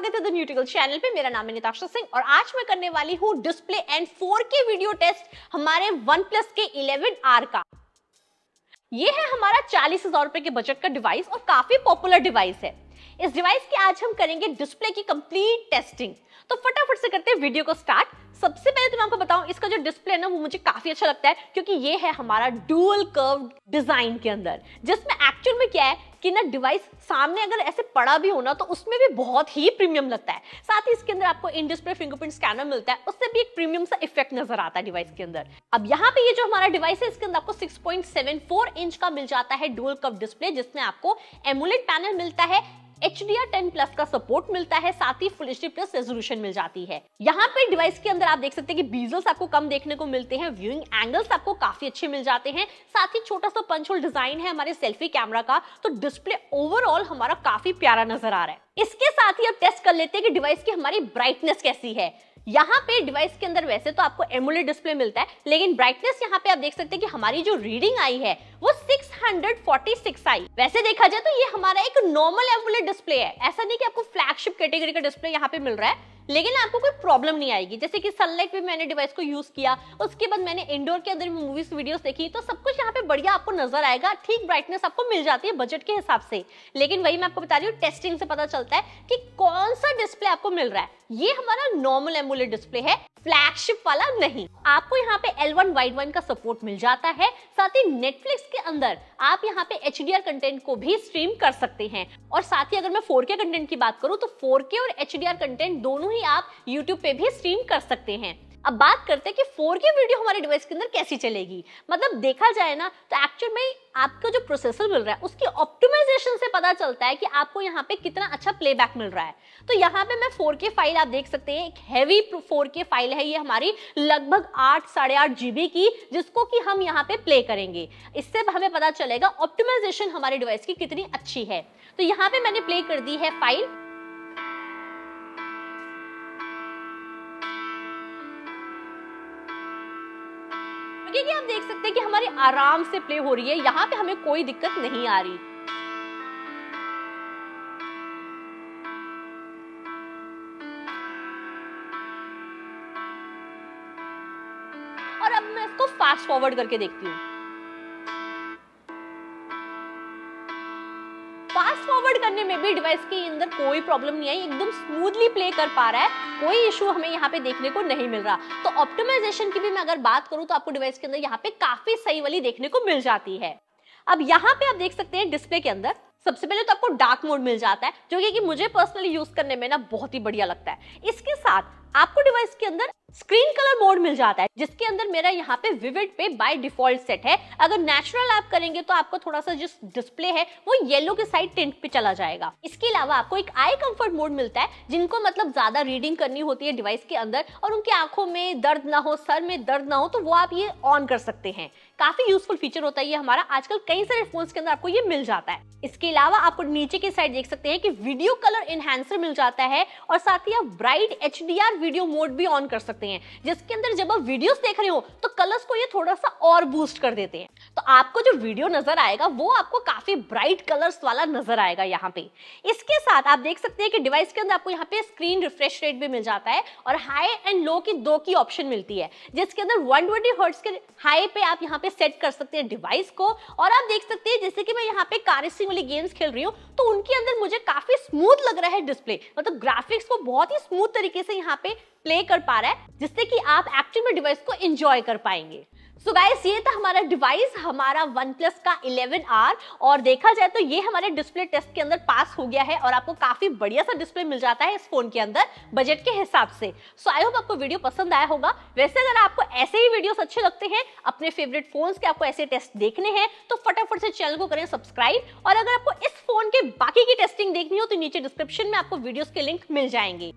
स्वागत है the न्यूटिकल channel पे मेरा नाम है नीताक्षा सिंह और आज मैं करने वाली हूँ display and 4K video test हमारे वन प्लस के 11R का ये है हमारा चालीस हजार रुपए के बजट का डिवाइस और काफी पॉपुलर डिवाइस है इस डिवाइस की आज हम करेंगे डिस्प्ले की कंप्लीट टेस्टिंग तो फटाफट से करते हैं वीडियो को स्टार्ट सबसे पहले तो मैं आपको बताऊं इसका जो डिस्प्ले है ना वो मुझे काफी अच्छा लगता है क्योंकि ये है हमारा डुअल कर्व डिजाइन के अंदर जिसमें एक्चुअल में क्या है कि ना डिवाइस सामने अगर ऐसे पड़ा भी हो ना तो उसमें भी बहुत ही प्रीमियम लगता है साथ ही इसके अंदर आपको इन डिस्प्ले फिंगरप्रिंट स्कैनर मिलता है उससे भी एक प्रीमियम सा इफेक्ट नजर आता है डिवाइस के अंदर अब यहाँ पे ये जो हमारा डिवाइस है इसके अंदर आपको 6.74 इंच का मिल जाता है डुअल कप डिस्प्ले जिसमें आपको एमुलेट पैनल मिलता है H D R ten plus का सपोर्ट मिलता है साथ ही फुल एच प्लस रेजोल्यूशन मिल जाती है यहाँ पे डिवाइस के अंदर आप देख सकते हैं कि बीजल्स आपको कम देखने को मिलते हैं व्यूइंग एंगल्स आपको काफी अच्छे मिल जाते हैं साथ ही छोटा सा पंच होल डिजाइन है हमारे सेल्फी कैमरा का तो डिस्प्ले ओवरऑल हमारा काफी प्यारा नजर आ रहा है इसके साथ ही अब टेस्ट कर लेते हैं कि डिवाइस की हमारी ब्राइटनेस कैसी है यहाँ पे डिवाइस के अंदर वैसे तो आपको एमुलेट डिस्प्ले मिलता है लेकिन ब्राइटनेस यहाँ पे आप देख सकते हैं कि हमारी जो रीडिंग आई है वो 646 आई वैसे देखा जाए तो ये हमारा एक नॉर्मल एमुलेट डिस्प्ले है ऐसा नहीं कि आपको फ्लैगशिप कैटेगरी का डिस्प्ले यहाँ पे मिल रहा है लेकिन आपको कोई प्रॉब्लम नहीं आएगी जैसे कि सनलाइट पे मैंने डिवाइस को यूज किया उसके बाद मैंने इंडोर के अंदर मूवीज वीडियोस देखी तो सब कुछ यहाँ पे बढ़िया आपको नजर आएगा ठीक ब्राइटनेस आपको मिल जाती है बजट के हिसाब से लेकिन वही मैं आपको बता रही हूँ टेस्टिंग से पता चलता है कि कौन सा डिस्प्ले आपको मिल रहा है ये हमारा नॉर्मल एमुलेट डिस्प्ले है फ्लैगशिप वाला नहीं आपको यहाँ पे L1 वाइड वन का सपोर्ट मिल जाता है साथ ही नेटफ्लिक्स के अंदर आप यहाँ पे एच कंटेंट को भी स्ट्रीम कर सकते हैं और साथ ही अगर मैं 4K कंटेंट की बात करूँ तो 4K और एच कंटेंट दोनों ही आप यूट्यूब पे भी स्ट्रीम कर सकते हैं अब बात करते हैं कि फोर के वीडियो हमारे डिवाइस के अंदर कैसी चलेगी मतलब देखा जाए ना तो एक्चुअल में आपका जो प्रोसेसर मिल रहा है उसकी ऑप्टिमाइजेशन से पता चलता है कि आपको यहाँ पे कितना अच्छा प्लेबैक मिल रहा है तो यहाँ पे मैं 4K फाइल आप देख सकते हैं एक हैवी 4K फाइल है ये हमारी लगभग आठ साढ़े आठ जीबी की जिसको कि हम यहाँ पे प्ले करेंगे इससे हमें पता चलेगा ऑप्टिमाइजेशन हमारे डिवाइस की कितनी अच्छी है तो यहाँ पे मैंने प्ले कर दी है फाइल तरीके की आप देख सकते हैं कि हमारे आराम से प्ले हो रही है यहाँ पे हमें कोई दिक्कत नहीं आ रही और अब मैं इसको फास्ट फॉरवर्ड करके देखती हूँ फास्ट फॉरवर्ड करने में भी डिवाइस के अंदर कोई प्रॉब्लम नहीं आई एकदम स्मूथली प्ले कर पा रहा है कोई इशू हमें यहाँ पे देखने को नहीं मिल रहा तो ऑप्टिमाइजेशन की भी मैं अगर बात करूँ तो आपको डिवाइस के अंदर यहाँ पे काफी सही वाली देखने को मिल जाती है अब यहाँ पे आप देख सकते हैं डिस्प्ले के अंदर सबसे पहले तो आपको डार्क मोड मिल जाता है जो कि, मुझे पर्सनली यूज करने में ना बहुत ही बढ़िया लगता है इसके साथ आपको डिवाइस के अंदर स्क्रीन कलर मोड मिल जाता है जिसके अंदर मेरा यहाँ पे विविड पे बाय डिफॉल्ट सेट है अगर नेचुरल आप करेंगे तो आपको थोड़ा सा जो डिस्प्ले है वो येलो के साइड टिंट पे चला जाएगा इसके अलावा आपको एक आई कंफर्ट मोड मिलता है जिनको मतलब ज्यादा रीडिंग करनी होती है डिवाइस के अंदर और उनकी आंखों में दर्द ना हो सर में दर्द ना हो तो वो आप ये ऑन कर सकते हैं काफी यूजफुल फीचर होता है ये हमारा आजकल कई सारे फोन के अंदर आपको ये मिल जाता है इसके अलावा आपको नीचे की साइड देख सकते हैं कि वीडियो कलर इन्हेंसर मिल जाता है और साथ ही आप ब्राइट एच वीडियो मोड भी ऑन कर सकते हैं जिसके अंदर जब आप वीडियोस देख रहे हो तो कलर्स को ये थोड़ा सा और बूस्ट कर देते हैं तो आपको जो वीडियो नजर आएगा वो आपको काफी ब्राइट कलर्स वाला नजर आएगा यहाँ पे इसके साथ आप देख सकते हैं कि डिवाइस के अंदर आपको यहाँ पे स्क्रीन रिफ्रेश रेट भी मिल जाता है और हाई एंड लो की दो की ऑप्शन मिलती है जिसके अंदर वन ट्वेंटी के हाई पे आप यहाँ पे सेट कर सकते हैं डिवाइस को और आप देख सकते हैं जैसे कि मैं यहाँ पे कार वाली गेम गेम्स खेल रही हूँ तो उनके अंदर मुझे काफी स्मूथ लग रहा है डिस्प्ले मतलब ग्राफिक्स को बहुत ही स्मूथ तरीके से यहाँ पे प्ले कर पा रहा है जिससे कि आप एक्चुअल में डिवाइस को एंजॉय कर पाएंगे सो गाइस ये था हमारा डिवाइस हमारा वन प्लस का 11R और देखा जाए तो ये हमारे डिस्प्ले टेस्ट के अंदर पास हो गया है और आपको काफी बढ़िया सा डिस्प्ले मिल जाता है इस फोन के अंदर बजट के हिसाब से सो आई होप आपको वीडियो पसंद आया होगा वैसे अगर आपको ऐसे ही वीडियोस अच्छे लगते हैं अपने फेवरेट फोन के आपको ऐसे टेस्ट देखने हैं तो फटाफट से चैनल को करें सब्सक्राइब और अगर आपको इस फोन के बाकी की टेस्टिंग देखनी हो तो नीचे डिस्क्रिप्शन में आपको वीडियोज के लिंक मिल जाएंगे